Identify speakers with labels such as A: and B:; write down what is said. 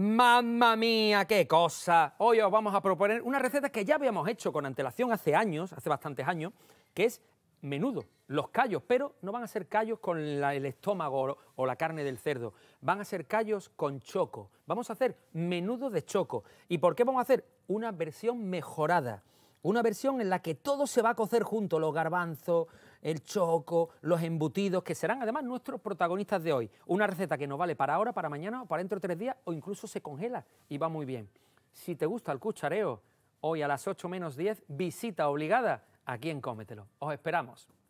A: Mamma mía, qué cosa. Hoy os vamos a proponer una receta que ya habíamos hecho con antelación hace años, hace bastantes años, que es menudo, los callos, pero no van a ser callos con el estómago o, la carne del cerdo, van a ser callos con choco. Vamos a hacer menudo de choco. ¿Y por qué vamos a hacer una versión mejorada? Una versión en la que todo se va a cocer junto, los garbanzos, el choco, los embutidos, que serán además nuestros protagonistas de hoy. Una receta que nos vale para ahora, para mañana, para dentro de tres días o incluso se congela y va muy bien. Si te gusta el cuchareo, hoy a las 8 menos 10, visita obligada aquí en Cómetelo. Os esperamos.